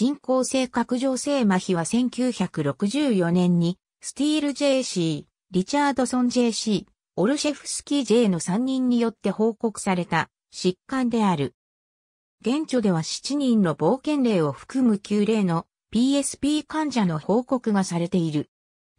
進行性拡張性麻痺は1964年に、スティール JC、リチャードソン JC、オルシェフスキー J の3人によって報告された疾患である。現著では7人の冒険例を含む9例の PSP 患者の報告がされている。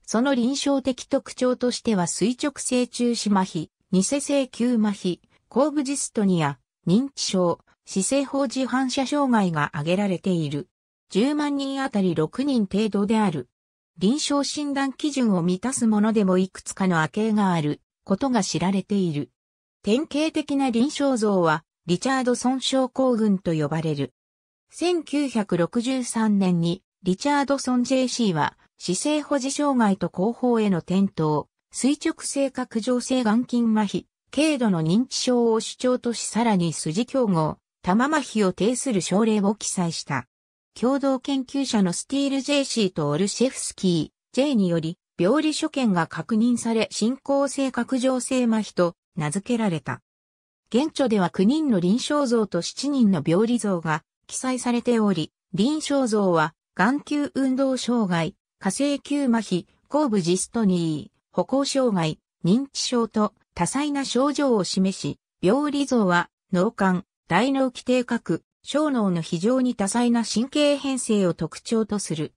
その臨床的特徴としては垂直性中止麻痺、偽性急麻痺、後部ジストニア、認知症、姿勢法自反射障害が挙げられている。10万人あたり6人程度である。臨床診断基準を満たすものでもいくつかの明けがあることが知られている。典型的な臨床像は、リチャードソン症候群と呼ばれる。1963年に、リチャードソン JC は、姿勢保持障害と後方への転倒、垂直性角上性眼筋麻痺、軽度の認知症を主張としさらに筋競合、玉麻痺を呈する症例を記載した。共同研究者のスティールジェイシーとオルシェフスキー J により、病理所見が確認され進行性拡張性麻痺と名付けられた。現著では9人の臨床像と7人の病理像が記載されており、臨床像は、眼球運動障害、下性球麻痺、後部ジストニー、歩行障害、認知症と多彩な症状を示し、病理像は、脳幹、大脳基底核、小脳の非常に多彩な神経編成を特徴とする。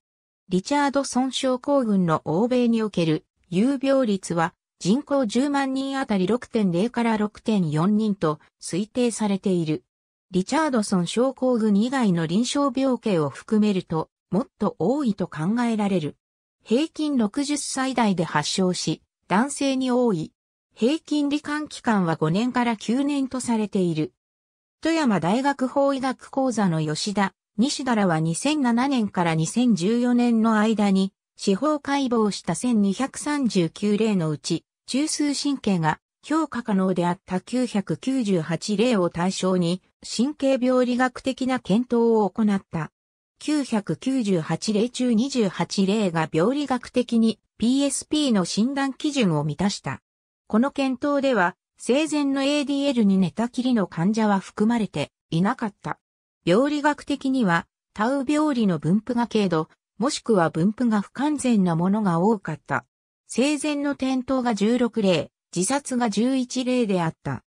リチャードソン症候群の欧米における有病率は人口10万人あたり6.0から6.4人と推定されている。リチャードソン症候群以外の臨床病形を含めるともっと多いと考えられる。平均60歳代で発症し、男性に多い。平均罹患期間は5年から9年とされている。富山大学法医学講座の吉田、西田らは2007年から2014年の間に、司法解剖した1239例のうち、中枢神経が評価可能であった998例を対象に、神経病理学的な検討を行った。998例中28例が病理学的に PSP の診断基準を満たした。この検討では、生前の ADL に寝たきりの患者は含まれていなかった。病理学的には、タウ病理の分布が軽度、もしくは分布が不完全なものが多かった。生前の転倒が16例、自殺が11例であった。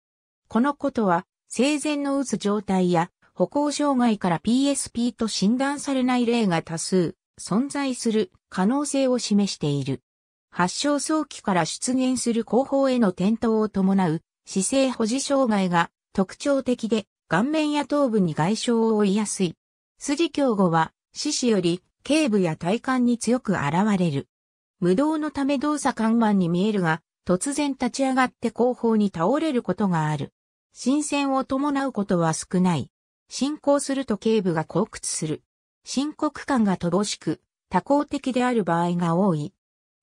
このことは、生前のうつ状態や歩行障害から PSP と診断されない例が多数存在する可能性を示している。発症早期から出現する後方への転倒を伴う姿勢保持障害が特徴的で顔面や頭部に外傷を負いやすい。筋強語は四肢より頸部や体幹に強く現れる。無動のため動作緩慢に見えるが、突然立ち上がって後方に倒れることがある。新鮮を伴うことは少ない。進行すると頸部が後屈する。深刻感が乏しく、多項的である場合が多い。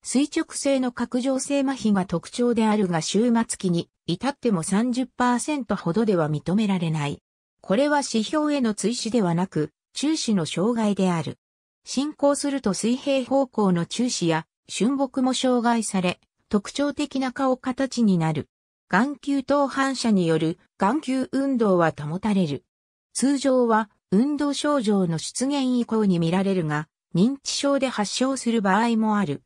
垂直性の拡張性麻痺が特徴であるが終末期に至っても30%ほどでは認められない。これは指標への追試ではなく、中止の障害である。進行すると水平方向の中止や瞬木も障害され、特徴的な顔形になる。眼球等反射による眼球運動は保たれる。通常は運動症状の出現以降に見られるが、認知症で発症する場合もある。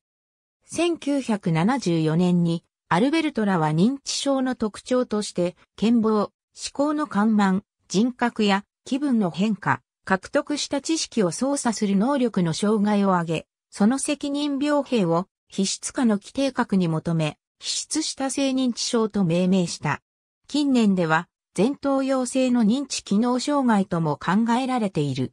1974年にアルベルトラは認知症の特徴として、健忘、思考の緩慢、人格や気分の変化、獲得した知識を操作する能力の障害を挙げ、その責任病兵を皮質化の規定核に求め、皮質した性認知症と命名した。近年では、前頭陽性の認知機能障害とも考えられている。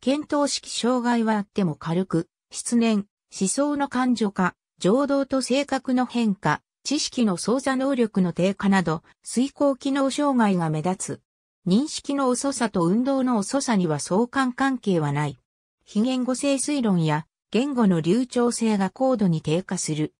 検討式障害はあっても軽く、失念、思想の感情化、情動と性格の変化、知識の操作能力の低下など、遂行機能障害が目立つ。認識の遅さと運動の遅さには相関関係はない。非言語性推論や言語の流暢性が高度に低下する。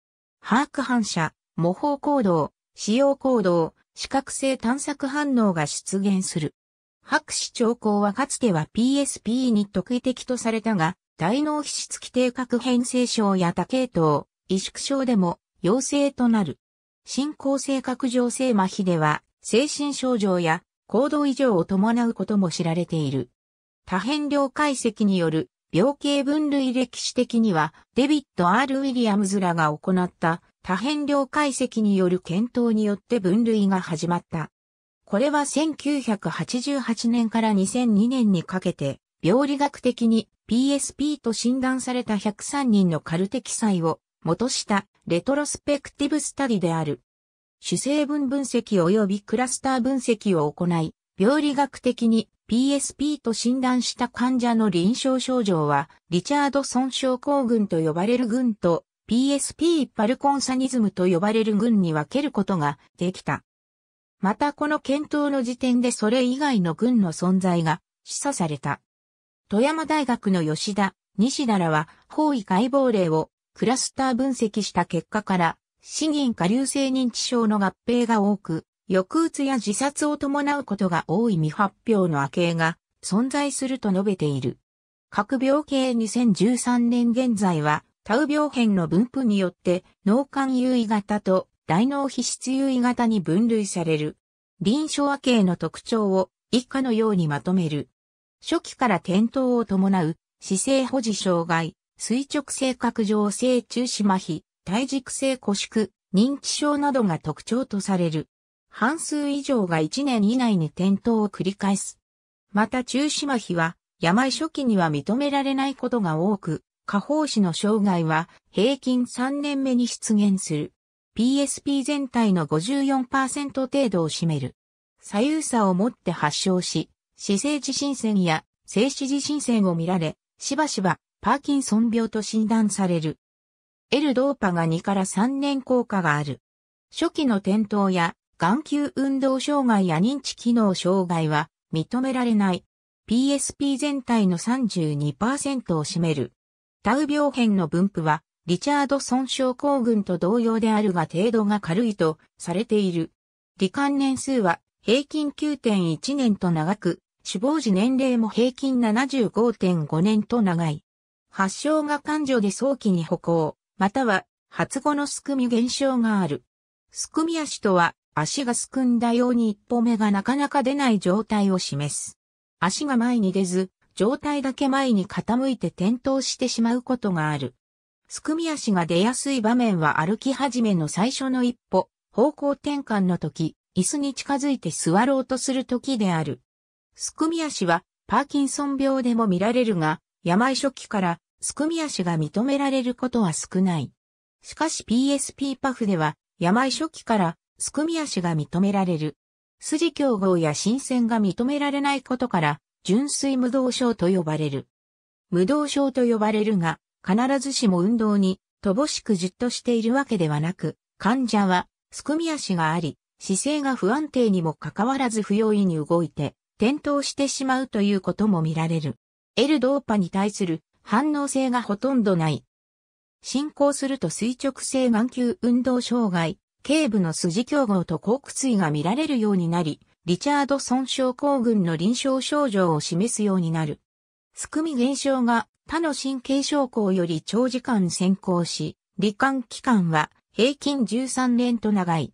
把握反射、模倣行動、使用行動、視覚性探索反応が出現する。白紙兆候はかつては PSP に特異的とされたが、大脳皮質規定核変性症や多系統、萎縮症でも陽性となる。進行性角上性麻痺では、精神症状や行動異常を伴うことも知られている。多変量解析による病形分類歴史的には、デビッド・ R・ ウィリアムズらが行った多変量解析による検討によって分類が始まった。これは1988年から2002年にかけて、病理学的に PSP と診断された103人のカルテ記載を元下、レトロスペクティブスタディである。主成分分析及びクラスター分析を行い、病理学的に PSP と診断した患者の臨床症状は、リチャード損傷候群と呼ばれる群と、PSP パルコンサニズムと呼ばれる群に分けることができた。またこの検討の時点でそれ以外の群の存在が示唆された。富山大学の吉田、西田らは、方位解剖例をクラスター分析した結果から、死銀下流性認知症の合併が多く、抑うつや自殺を伴うことが多い未発表の明けが存在すると述べている。各病系2013年現在は、タウ病変の分布によって脳幹優位型と大脳皮質優位型に分類される。臨床系の特徴を以下のようにまとめる。初期から転倒を伴う姿勢保持障害、垂直性角上性中止麻痺、体軸性古縮、認知症などが特徴とされる。半数以上が1年以内に転倒を繰り返す。また中止麻痺は、病初期には認められないことが多く、下方肢の障害は平均3年目に出現する。PSP 全体の54%程度を占める。左右差を持って発症し、姿勢自身線や静止自身線を見られ、しばしばパーキンソン病と診断される。L ドーパが2から3年効果がある。初期の転倒や眼球運動障害や認知機能障害は認められない。PSP 全体の32%を占める。タウ病変の分布はリチャード損傷候群と同様であるが程度が軽いとされている。罹患年数は平均9.1年と長く、死亡時年齢も平均75.5年と長い。発症が感情で早期に歩行、または発語のすくみ現象がある。すくみ足とは、足がすくんだように一歩目がなかなか出ない状態を示す。足が前に出ず、状態だけ前に傾いて転倒してしまうことがある。すくみ足が出やすい場面は歩き始めの最初の一歩、方向転換の時、椅子に近づいて座ろうとする時である。すくみ足は、パーキンソン病でも見られるが、病初期から、すくみ足が認められることは少ない。しかし PSP パフでは、病初期から、すくみ足が認められる。筋競合や新鮮が認められないことから、純粋無動症と呼ばれる。無動症と呼ばれるが、必ずしも運動に、乏しくじっとしているわけではなく、患者は、すくみ足があり、姿勢が不安定にもかかわらず不用意に動いて、転倒してしまうということも見られる。L ドーパに対する反応性がほとんどない。進行すると垂直性眼球運動障害、頸部の筋競合と後屈椎が見られるようになり、リチャード損傷症候群の臨床症状を示すようになる。すくみ現象が他の神経症候より長時間先行し、罹患期間は平均13年と長い。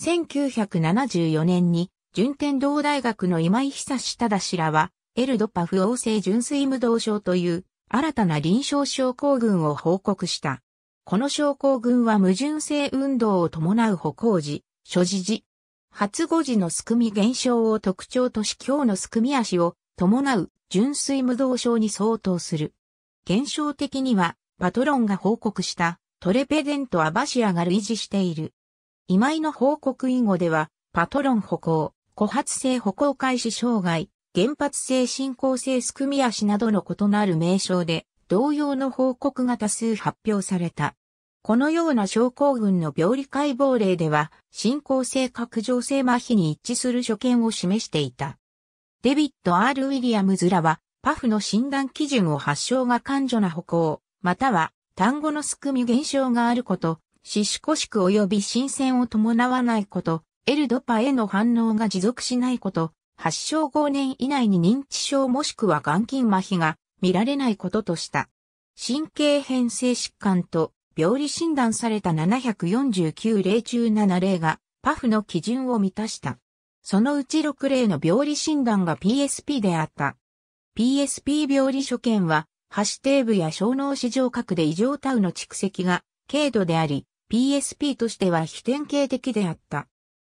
1974年に順天堂大学の今井久志忠氏らはエルドパ不王星純粋無動症という新たな臨床症候群を報告した。この症候群は矛盾性運動を伴う歩行時、所持時、発語時のすくみ現象を特徴とし今日のすくみ足を伴う純粋無動症に相当する。現象的にはパトロンが報告したトレペデントアバシアが類似している。今井の報告以後ではパトロン歩行、枯発性歩行開始障害、原発性進行性スクミ足などの異なる名称で、同様の報告が多数発表された。このような症候群の病理解剖例では、進行性拡張性麻痺に一致する所見を示していた。デビッド・ R・ ウィリアムズらは、パフの診断基準を発症が感情な歩行、または単語のすくみ現象があること、四肢古縮及び新鮮を伴わないこと、エルドパへの反応が持続しないこと、発症5年以内に認知症もしくは眼筋麻痺が見られないこととした。神経変性疾患と病理診断された749例中7例がパフの基準を満たした。そのうち6例の病理診断が PSP であった。PSP 病理所見は、橋底部や小脳市場核で異常タウの蓄積が軽度であり、PSP としては非典型的であった。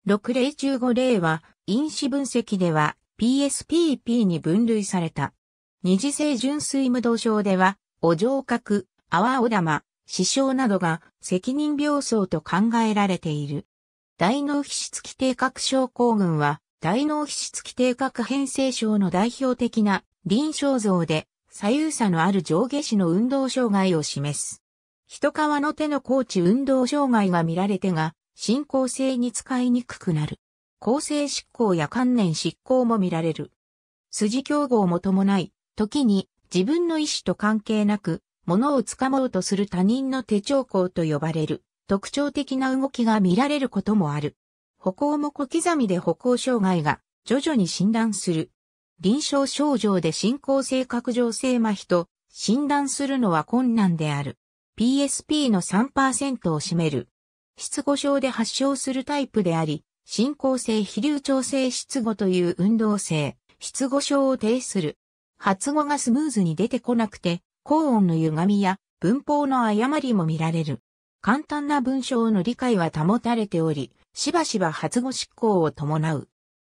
60中5例は、因子分析では PSPP に分類された。二次性純粋無動症では、お上核、泡お玉、死傷などが責任病巣と考えられている。大脳皮質規定核症候群は、大脳皮質規定核変性症の代表的な臨床像で、左右差のある上下肢の運動障害を示す。人皮の手の高知運動障害が見られてが、進行性に使いにくくなる。構成執行や観念執行も見られる。筋競合も伴い、時に自分の意思と関係なく、物を掴もうとする他人の手帳行と呼ばれる特徴的な動きが見られることもある。歩行も小刻みで歩行障害が徐々に診断する。臨床症状で進行性拡張性麻痺と診断するのは困難である。PSP の3%を占める失語症で発症するタイプであり、進行性非流調性失語という運動性、失語症を呈する。発語がスムーズに出てこなくて、高音の歪みや文法の誤りも見られる。簡単な文章の理解は保たれており、しばしば発語執行を伴う。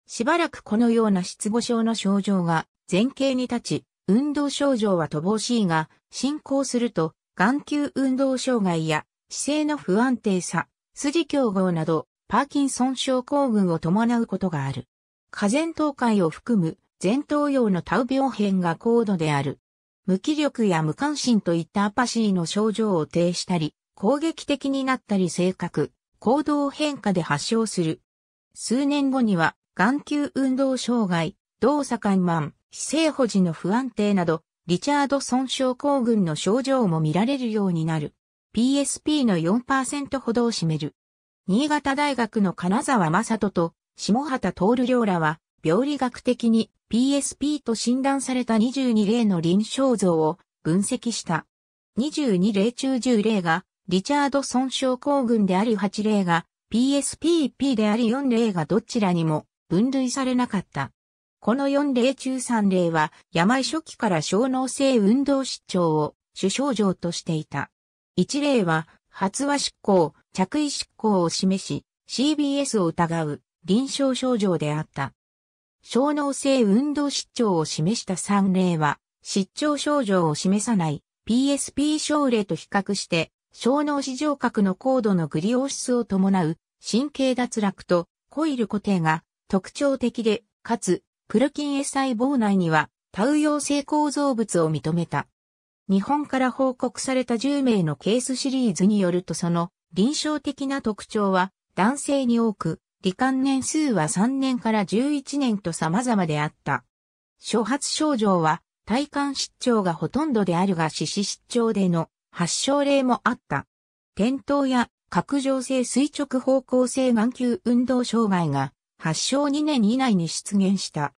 しばらくこのような失語症の症状が前傾に立ち、運動症状は乏しいが、進行すると、眼球運動障害や姿勢の不安定さ、筋競合など、パーキンソン症候群を伴うことがある。過前頭回を含む前頭葉のタウ病変が高度である。無気力や無関心といったアパシーの症状を呈したり、攻撃的になったり性格、行動変化で発症する。数年後には、眼球運動障害、動作緩慢、姿勢保持の不安定など、リチャードソン症候群の症状も見られるようになる。PSP の4%ほどを占める。新潟大学の金沢正人と下畑徹良らは、病理学的に PSP と診断された22例の臨床像を分析した。22例中10例がリチャード損傷候群であり8例が PSPP であり4例がどちらにも分類されなかった。この4例中3例は病初期から小脳性運動失調を主症状としていた。一例は、発話執行、着衣執行を示し、CBS を疑う臨床症状であった。小脳性運動失調を示した3例は、失調症状を示さない PSP 症例と比較して、小脳視上核の高度のグリオシスを伴う神経脱落とコイル固定が特徴的で、かつ、プルキンエ細胞内には、タウ陽性構造物を認めた。日本から報告された10名のケースシリーズによるとその臨床的な特徴は男性に多く、罹患年数は3年から11年と様々であった。初発症状は体幹失調がほとんどであるが四肢失調での発症例もあった。転倒や角上性垂直方向性眼球運動障害が発症2年以内に出現した。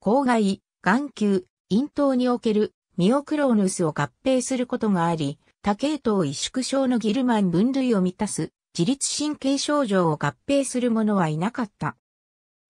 公外、眼球、咽頭におけるミオクローヌスを合併することがあり、多系統萎縮症のギルマン分類を満たす自律神経症状を合併する者はいなかった。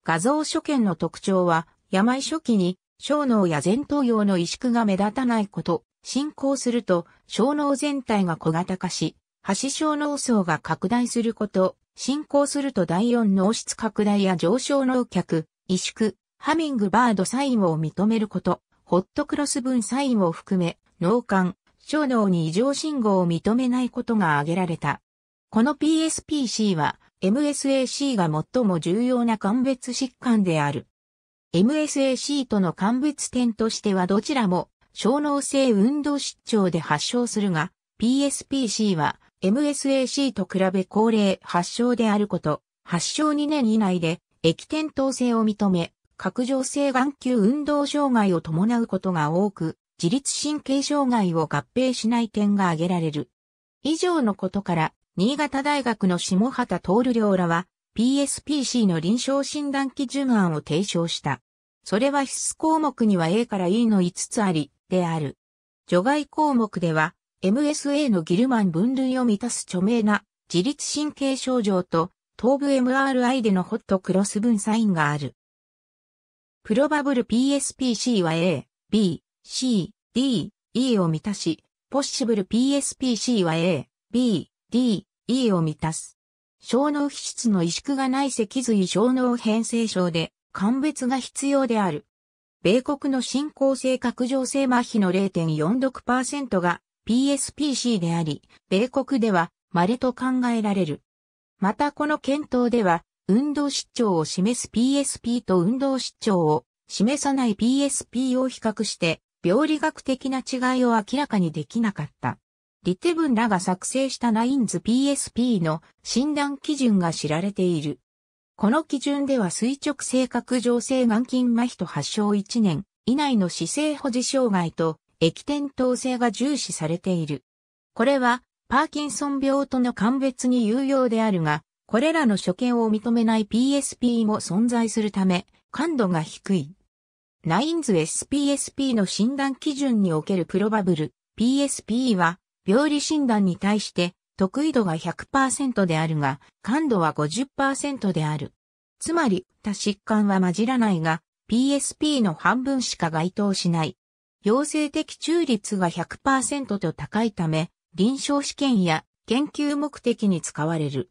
画像所見の特徴は、病初期に小脳や前頭葉の萎縮が目立たないこと、進行すると小脳全体が小型化し、発小脳層が拡大すること、進行すると第4脳室拡大や上昇脳脚、萎縮、ハミングバードサインを認めること。ホットクロス分サインを含め、脳幹、小脳に異常信号を認めないことが挙げられた。この PSPC は MSAC が最も重要な鑑別疾患である。MSAC との鑑別点としてはどちらも小脳性運動失調で発症するが、PSPC は MSAC と比べ高齢発症であること、発症2年以内で液転倒性を認め、拡張性眼球運動障害を伴うことが多く、自律神経障害を合併しない点が挙げられる。以上のことから、新潟大学の下畑徹良らは、PSPC の臨床診断基準案を提唱した。それは必須項目には A から E の5つあり、である。除外項目では、MSA のギルマン分類を満たす著名な自律神経症状と、頭部 MRI でのホットクロス分サインがある。プロバブル PSPC は A、B、C、D、E を満たし、ポッシブル PSPC は A、B、D、E を満たす。小脳皮質の萎縮がない脊髄小脳変性症で、鑑別が必要である。米国の進行性拡張性麻痺の0.46%が PSPC であり、米国では稀と考えられる。またこの検討では、運動失調を示す PSP と運動失調を示さない PSP を比較して、病理学的な違いを明らかにできなかった。リテブンらが作成したナインズ PSP の診断基準が知られている。この基準では垂直性格上性眼筋麻痺と発症1年以内の姿勢保持障害と液点統性が重視されている。これはパーキンソン病との鑑別に有用であるが、これらの所見を認めない PSP も存在するため、感度が低い。ナインズ SPSP の診断基準におけるプロバブル PSP は病理診断に対して得意度が100%であるが感度は50%である。つまり他疾患は混じらないが PSP の半分しか該当しない。陽性的中率が100%と高いため臨床試験や研究目的に使われる。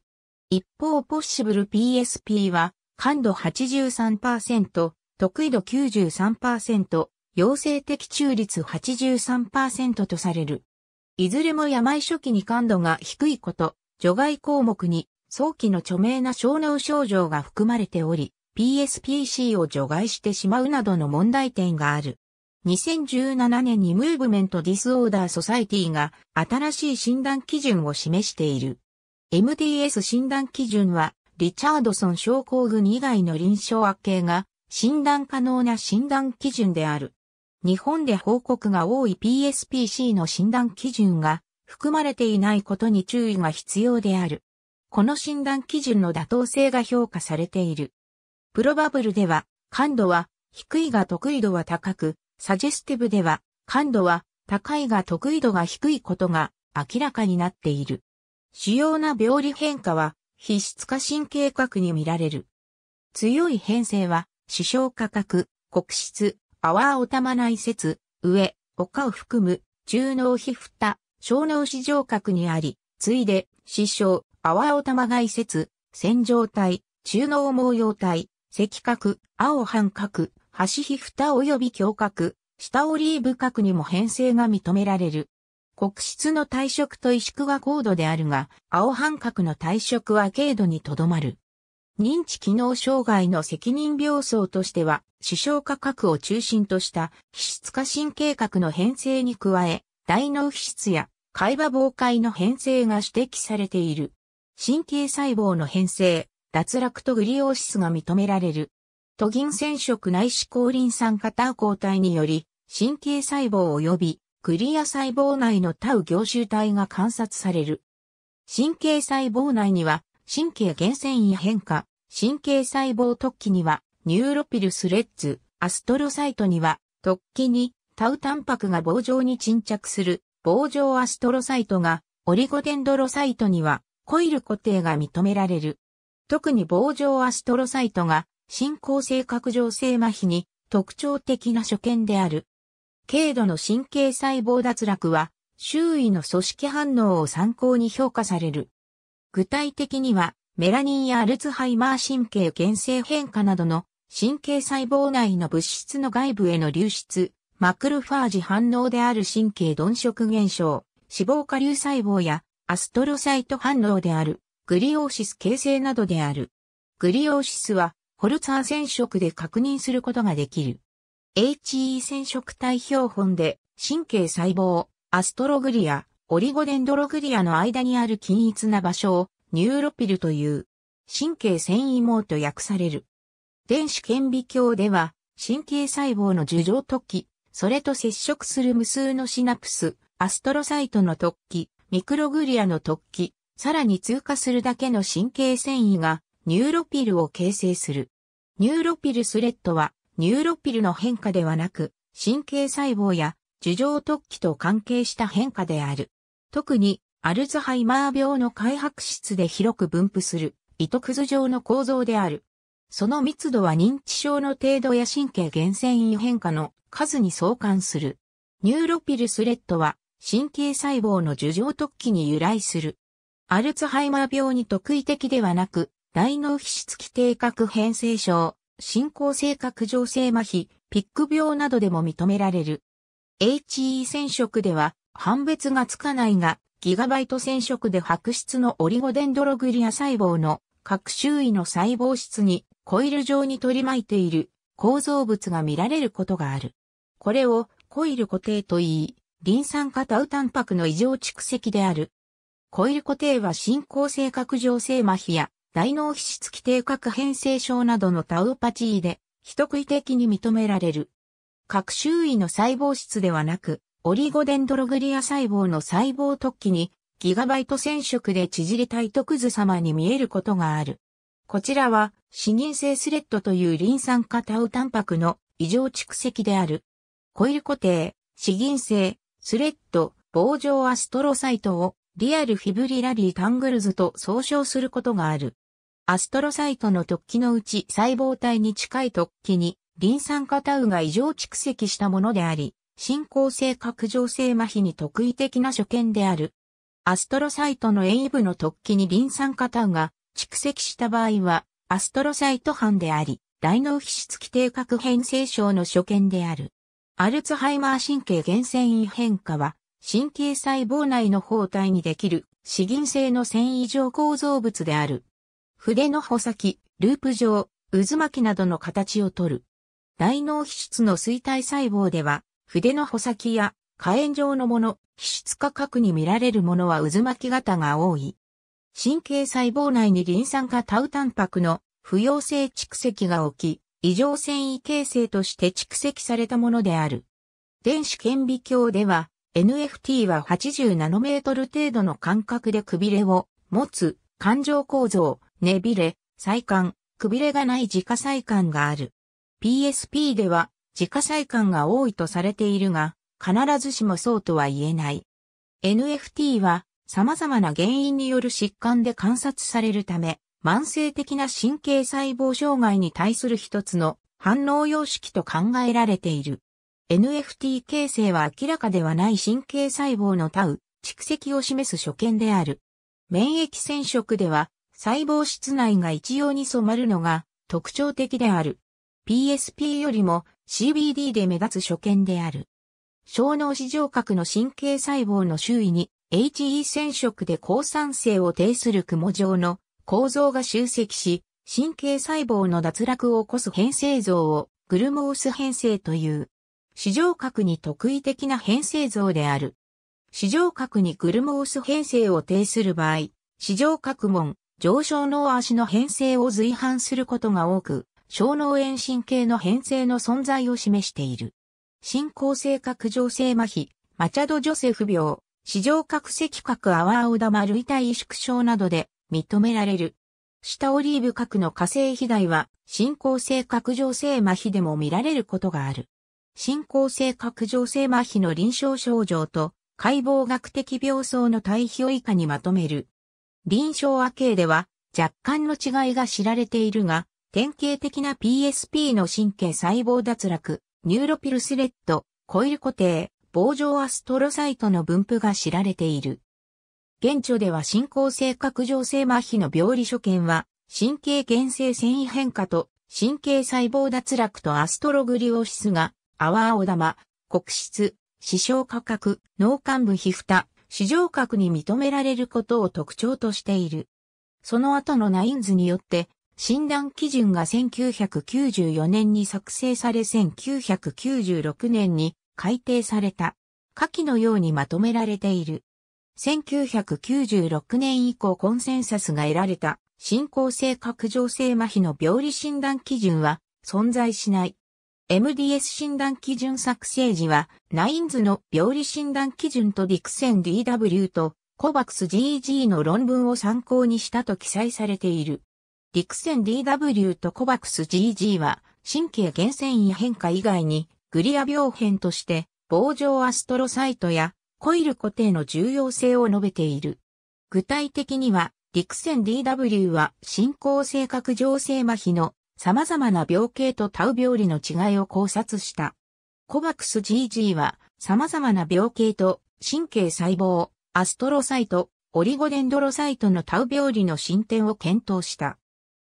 一方ポッシブル PSP は感度83%、得意度93%、陽性的中率83%とされる。いずれも病初期に感度が低いこと、除外項目に早期の著名な小脳症状が含まれており、PSPC を除外してしまうなどの問題点がある。2017年にムーブメントディスオーダーソサイティが新しい診断基準を示している。MDS 診断基準は、リチャードソン症候群以外の臨床悪形が診断可能な診断基準である。日本で報告が多い PSPC の診断基準が含まれていないことに注意が必要である。この診断基準の妥当性が評価されている。プロバブルでは、感度は低いが得意度は高く、サジェスティブでは感度は高いが得意度が低いことが明らかになっている。主要な病理変化は、皮質化神経核に見られる。強い変性は、視床価格、黒質、泡おたま内節、上、丘を含む、中脳皮蓋、小脳視上核にあり、次いで、視床、泡おたま外節、線状体、中脳毛様体、赤核、青半核、端皮蓋及び胸核、下オリーブ核にも変性が認められる。国質の退職と萎縮は高度であるが、青半角の退職は軽度にとどまる。認知機能障害の責任病層としては、視床価格を中心とした皮質化神経核の変性に加え、大脳皮質や海馬防解の変性が指摘されている。神経細胞の変性、脱落とグリオーシスが認められる。都銀染色内視抗リン酸型抗体により、神経細胞及びクリア細胞内のタウ凝集体が観察される。神経細胞内には神経原繊維変化、神経細胞突起にはニューロピルスレッズ、アストロサイトには突起にタウタンパクが棒状に沈着する棒状アストロサイトがオリゴデンドロサイトにはコイル固定が認められる。特に棒状アストロサイトが進行性角上性麻痺に特徴的な所見である。軽度の神経細胞脱落は、周囲の組織反応を参考に評価される。具体的には、メラニンやアルツハイマー神経原性変化などの神経細胞内の物質の外部への流出、マクロファージ反応である神経鈍色現象、脂肪下流細胞やアストロサイト反応である、グリオーシス形成などである。グリオーシスは、ホルツァー染色で確認することができる。HE 染色体標本で神経細胞、アストログリア、オリゴデンドログリアの間にある均一な場所をニューロピルという神経繊維網と訳される。電子顕微鏡では神経細胞の樹状突起、それと接触する無数のシナプス、アストロサイトの突起、ミクログリアの突起、さらに通過するだけの神経繊維がニューロピルを形成する。ニューロピルスレッドはニューロピルの変化ではなく、神経細胞や樹状突起と関係した変化である。特に、アルツハイマー病の開発室で広く分布する、糸くず状の構造である。その密度は認知症の程度や神経源遷移変化の数に相関する。ニューロピルスレッドは神経細胞の樹状突起に由来する。アルツハイマー病に特異的ではなく、大脳皮質基底核変性症、進行性拡上性麻痺、ピック病などでも認められる。HE 染色では判別がつかないが、ギガバイト染色で白質のオリゴデンドログリア細胞の各周囲の細胞質にコイル状に取り巻いている構造物が見られることがある。これをコイル固定と言い、リン酸化タウタンパクの異常蓄積である。コイル固定は進行性拡上性麻痺や大脳皮質規定核変性症などのタウパチーで、人食い的に認められる。各周囲の細胞質ではなく、オリゴデンドログリア細胞の細胞突起に、ギガバイト染色で縮れた糸くず様に見えることがある。こちらは、死認性スレッドというリン酸化タウタンパクの異常蓄積である。コイル固定、死認性、スレッド、棒状アストロサイトをリアルフィブリラリータングルズと総称することがある。アストロサイトの突起のうち細胞体に近い突起に、リン酸化タウが異常蓄積したものであり、進行性拡張性麻痺に特異的な所見である。アストロサイトの A 部の突起にリン酸化タウが蓄積した場合は、アストロサイト班であり、大脳皮質規定核変性症の所見である。アルツハイマー神経源線異変化は、神経細胞内の包帯にできる、死銀性の繊維状構造物である。筆の穂先、ループ状、渦巻きなどの形をとる。大脳皮質の衰退細胞では、筆の穂先や火炎状のもの、皮質価格に見られるものは渦巻き型が多い。神経細胞内にリン酸化タウタンパクの不溶性蓄積が起き、異常繊維形成として蓄積されたものである。電子顕微鏡では、NFT は80ナノメートル程度の間隔でくびれを持つ、感情構造、ねびれ、再感、くびれがない自家再感がある。PSP では自家再感が多いとされているが、必ずしもそうとは言えない。NFT は様々な原因による疾患で観察されるため、慢性的な神経細胞障害に対する一つの反応様式と考えられている。NFT 形成は明らかではない神経細胞のタウ、蓄積を示す所見である。免疫染色では、細胞室内が一様に染まるのが特徴的である。PSP よりも CBD で目立つ所見である。小脳視上核の神経細胞の周囲に HE 染色で抗酸性を呈する雲状の構造が集積し、神経細胞の脱落を起こす変性像をグルモース変性という。四条角に特異的な編成像である。四条角にグルモース編成を呈する場合、四条角門、上昇脳足の編成を随伴することが多く、小脳炎神経の編成の存在を示している。進行性角上性麻痺、マチャド・ジョセフ病、四条角赤角アワーオダマ類体萎縮症などで認められる。下オリーブ角の火星肥大は進行性角上性麻痺でも見られることがある。進行性拡張性麻痺の臨床症状と解剖学的病巣の対比を以下にまとめる。臨床亜形では若干の違いが知られているが、典型的な PSP の神経細胞脱落、ニューロピルスレッド、コイル固定、棒状アストロサイトの分布が知られている。現著では進行性拡張性麻痺の病理所見は、神経原性繊維変化と神経細胞脱落とアストログリオシスが阿波青玉、国質、市場価格、農幹部皮蓋、市場格に認められることを特徴としている。その後のナインズによって、診断基準が1994年に作成され1996年に改定された。下記のようにまとめられている。1996年以降コンセンサスが得られた進行性拡張性麻痺の病理診断基準は存在しない。MDS 診断基準作成時は、ナインズの病理診断基準とディクセン DW とコバクス g g の論文を参考にしたと記載されている。ディクセン DW とコバクス g g は、神経源泉位変化以外に、グリア病変として、棒状アストロサイトやコイル固定の重要性を述べている。具体的には、ディクセン DW は進行性格上性麻痺の様々な病形とタウ病理の違いを考察した。コバクス GG は様々な病形と神経細胞、アストロサイト、オリゴデンドロサイトのタウ病理の進展を検討した。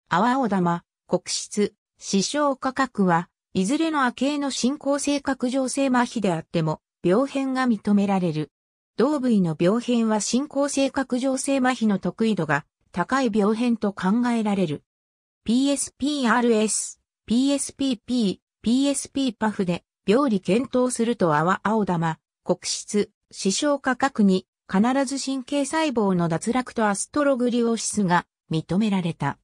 泡波玉、黒質、死傷価格は、いずれの亜形の進行性格上性麻痺であっても、病変が認められる。同部位の病変は進行性格上性麻痺の得意度が高い病変と考えられる。PSPRS、PSPP、PSP パフで、病理検討すると泡青玉、黒質、視床価格に、必ず神経細胞の脱落とアストログリオシスが認められた。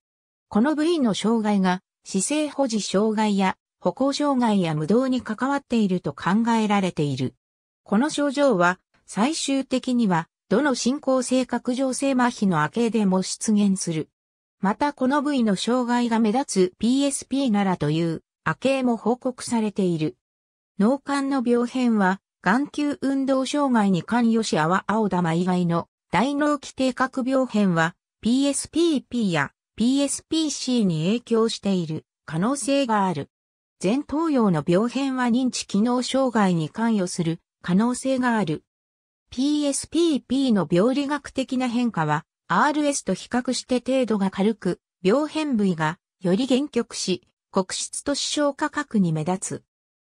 この部位の障害が姿勢保持障害や歩行障害や無動に関わっていると考えられている。この症状は最終的にはどの進行性角上性麻痺の明けでも出現する。またこの部位の障害が目立つ PSP ならという亜型も報告されている。脳幹の病変は、眼球運動障害に関与し泡青玉以外の大脳基底核病変は PSPP や PSPC に影響している可能性がある。前頭葉の病変は認知機能障害に関与する可能性がある。PSPP の病理学的な変化は RS と比較して程度が軽く、病変部位がより限局し、国質と視床価格に目立つ。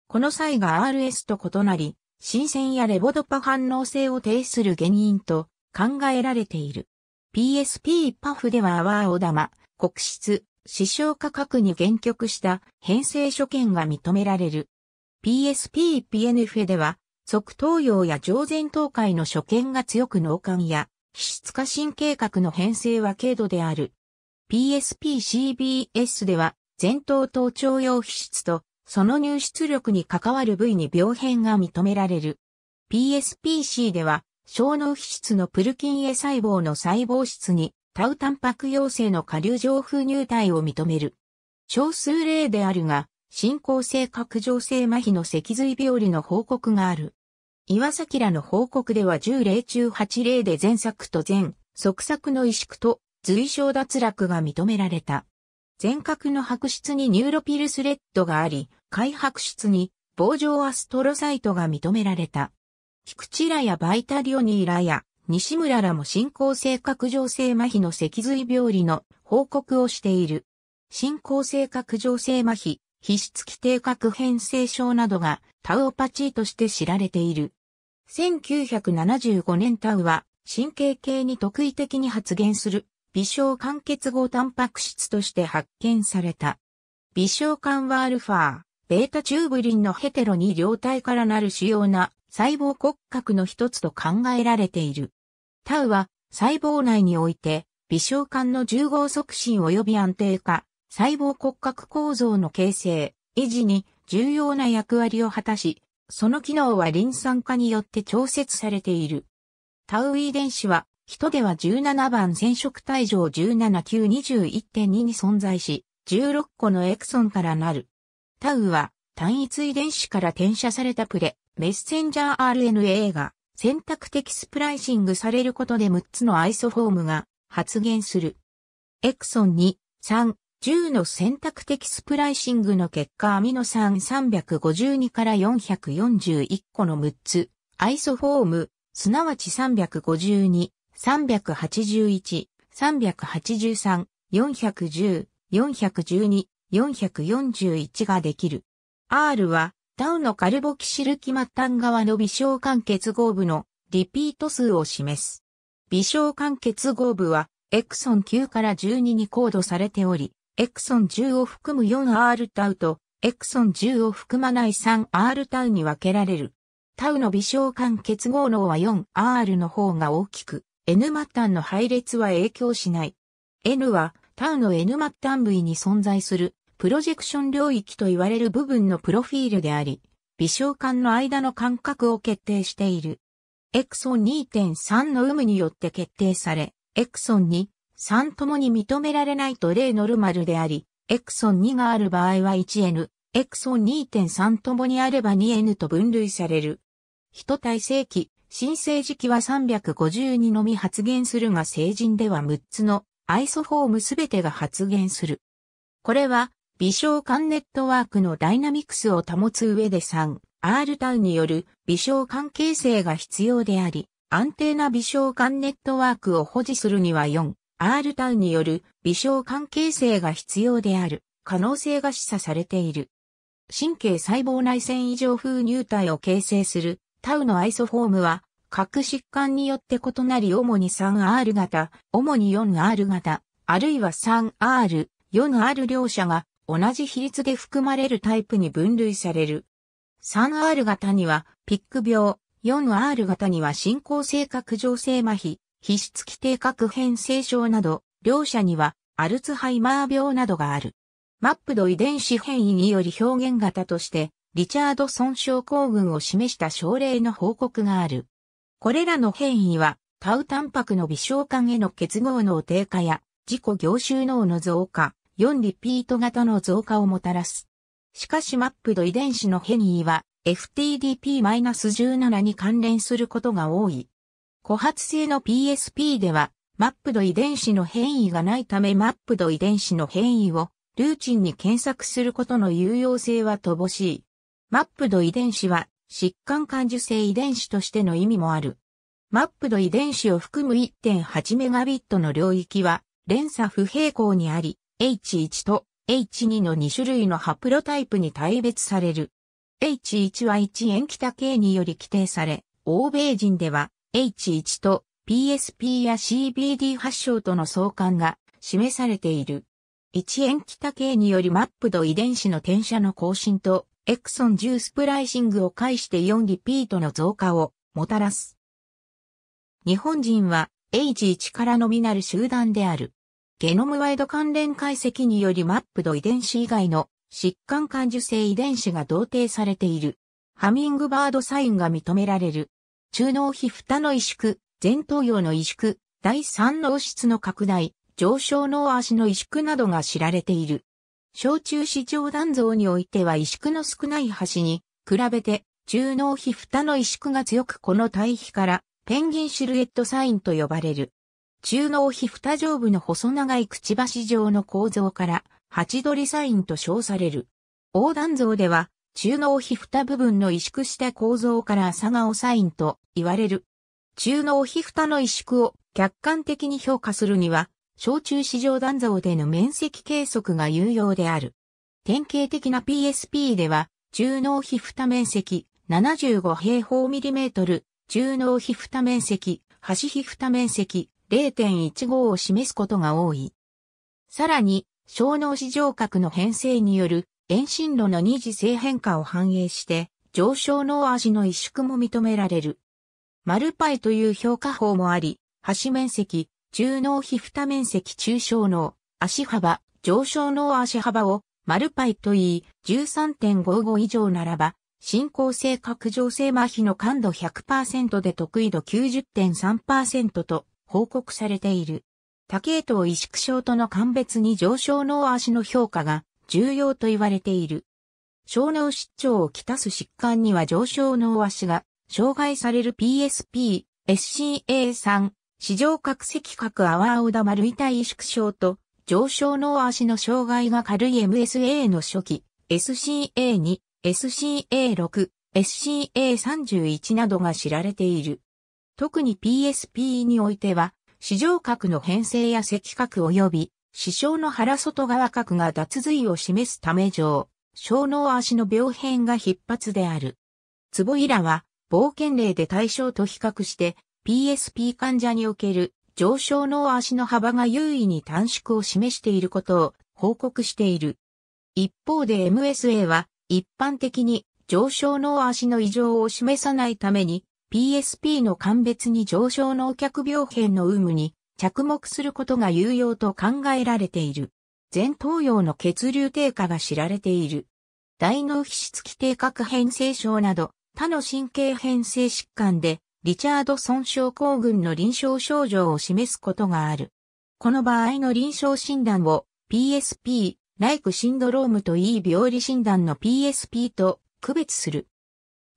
この際が RS と異なり、新鮮やレボドパ反応性を呈する原因と考えられている。PSP パフでは泡ダ玉、国質、視床価格に限局した変性所見が認められる。PSP-PNF では、側頭葉や上前頭蓋の所見が強く脳幹や質化神経核の編成は軽度である。PSP-CBS では前頭頭頂用皮質とその入出力に関わる部位に病変が認められる。PSPC では小脳皮質のプルキンエ細胞の細胞質にタウタンパク陽性の下流上風入体を認める。少数例であるが、進行性拡張性麻痺の脊髄病理の報告がある。岩崎らの報告では10例中8例で前作と前、即作の萎縮と随症脱落が認められた。全角の白質にニューロピルスレッドがあり、開白質に棒状アストロサイトが認められた。菊池らやバイタリオニーらや西村らも進行性角上性麻痺の脊髄病理の報告をしている。進行性角上性麻痺、皮質規定核変性症などがタウオパチーとして知られている。1975年タウは神経系に特異的に発現する微小間結合タンパク質として発見された。微小間はアルファ、ベータチューブリンのヘテロに両体からなる主要な細胞骨格の一つと考えられている。タウは細胞内において微小間の重合促進及び安定化、細胞骨格構造の形成、維持に重要な役割を果たし、その機能はリン酸化によって調節されている。タウ遺伝子は、人では17番染色体上17 9 21.2に存在し、16個のエクソンからなる。タウは、単一遺伝子から転写されたプレ、メッセンジャー RNA が、選択的スプライシングされることで6つのアイソフォームが発現する。エクソン2、3、10の選択的スプライシングの結果アミノ酸352から441個の6つ、アイソフォーム、すなわち352、381、383、410、412、441ができる。R は、ダウのカルボキシルキタン側の微小間結合部のリピート数を示す。微小間結合部は、エクソン9から12にコードされており、エクソン10を含む 4R タウと、エクソン10を含まない 3R タウに分けられる。タウの微小間結合能は 4R の方が大きく、N 末端の配列は影響しない。N は、タウの N 末端部位に存在する、プロジェクション領域と言われる部分のプロフィールであり、微小間の間の間隔を決定している。エクソン2.3の有無によって決定され、エクソン2、3ともに認められないと0ノルマルであり、エクソン2がある場合は 1n、エクソン2.3ともにあれば 2n と分類される。人体性器、新生児期は352のみ発現するが成人では6つのアイソフォームすべてが発現する。これは、微小管ネットワークのダイナミクスを保つ上で 3R タウによる微小関形成が必要であり、安定な微小管ネットワークを保持するには4。R タウによる微小関係性が必要である可能性が示唆されている。神経細胞内線異常風入体を形成するタウのアイソフォームは各疾患によって異なり主に 3R 型、主に 4R 型、あるいは 3R、4R 両者が同じ比率で含まれるタイプに分類される。3R 型にはピック病、4R 型には進行性拡上性麻痺、皮質基定核変性症など、両者にはアルツハイマー病などがある。マップド遺伝子変異により表現型として、リチャード損傷抗群を示した症例の報告がある。これらの変異は、タウタンパクの微小管への結合の低下や、自己凝集脳の増加、4リピート型の増加をもたらす。しかしマップド遺伝子の変異は、FTDP-17 に関連することが多い。個発性の PSP では、マップド遺伝子の変異がないためマップド遺伝子の変異をルーチンに検索することの有用性は乏しい。マップド遺伝子は疾患感受性遺伝子としての意味もある。マップド遺伝子を含む1 8メガビットの領域は連鎖不平行にあり、H1 と H2 の2種類のハプロタイプに大別される。H1 は1塩基多系により規定され、欧米人では H1 と PSP や CBD 発症との相関が示されている。一塩基多系によりマップド遺伝子の転写の更新とエクソン10スプライシングを介して4リピートの増加をもたらす。日本人は H1 からのみなる集団である。ゲノムワイド関連解析によりマップド遺伝子以外の疾患感受性遺伝子が同定されている。ハミングバードサインが認められる。中脳皮蓋の萎縮、前頭葉の萎縮、第三脳室の拡大、上昇脳足の萎縮などが知られている。小中市上断層においては萎縮の少ない端に比べて中脳皮蓋の萎縮が強くこの対比からペンギンシルエットサインと呼ばれる。中脳皮蓋上部の細長いくちばし状の構造から、ハチドリサインと称される。横断像では、中脳皮蓋部分の萎縮した構造から朝顔サインと言われる。中脳皮蓋の萎縮を客観的に評価するには、小中市場断層での面積計測が有用である。典型的な PSP では、中脳皮蓋面積75平方ミリメートル、中脳皮蓋面積、端皮蓋面積0.15を示すことが多い。さらに、小脳市場角の変性による遠心路の二次性変化を反映して、上昇の味の萎縮も認められる。丸パイという評価法もあり、端面積、中脳皮蓋面積中小脳、足幅、上昇脳足幅を丸パイと言い、13.55以上ならば、進行性拡張性麻痺の感度100%で得意度90.3%と報告されている。多系統萎縮症との鑑別に上昇脳足の評価が重要と言われている。小脳失調をきたす疾患には上昇脳足が障害される PSP、SCA3、市上角赤角アワーオダ丸痛萎縮症と上昇脳足の障害が軽い MSA の初期、SCA2、SCA6、SCA31 などが知られている。特に PSP においては、市上角の変性や赤角及び死傷の腹外側角が脱髄を示すため上、小脳足の病変が必発である。坪らは、冒険例で対象と比較して、PSP 患者における上昇脳足の幅が優位に短縮を示していることを報告している。一方で MSA は一般的に上昇脳足の異常を示さないために PSP の鑑別に上昇脳脚病変の有無に着目することが有用と考えられている。前頭葉の血流低下が知られている。大脳皮質基底核変性症など、他の神経変性疾患で、リチャード損傷症候群の臨床症状を示すことがある。この場合の臨床診断を PSP、ライクシンドロームといい病理診断の PSP と区別する。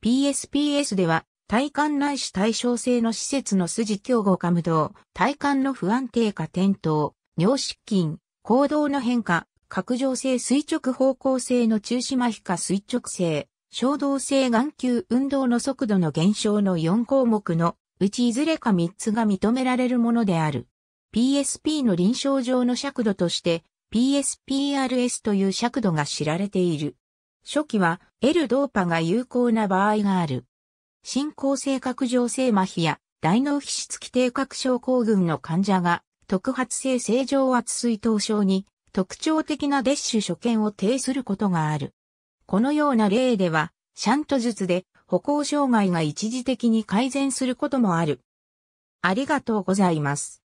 PSPS では体幹内視対称性の施設の筋強合下無動、体幹の不安定化転倒、尿失禁、行動の変化、拡張性垂直方向性の中止麻痺化垂直性、衝動性眼球運動の速度の減少の4項目のうちいずれか3つが認められるものである。PSP の臨床上の尺度として PSPRS という尺度が知られている。初期は L ドーパが有効な場合がある。進行性角上性麻痺や大脳皮質規定核症候群の患者が特発性正常圧水頭症に特徴的なデッシュ所見を呈することがある。このような例では、シャント術で歩行障害が一時的に改善することもある。ありがとうございます。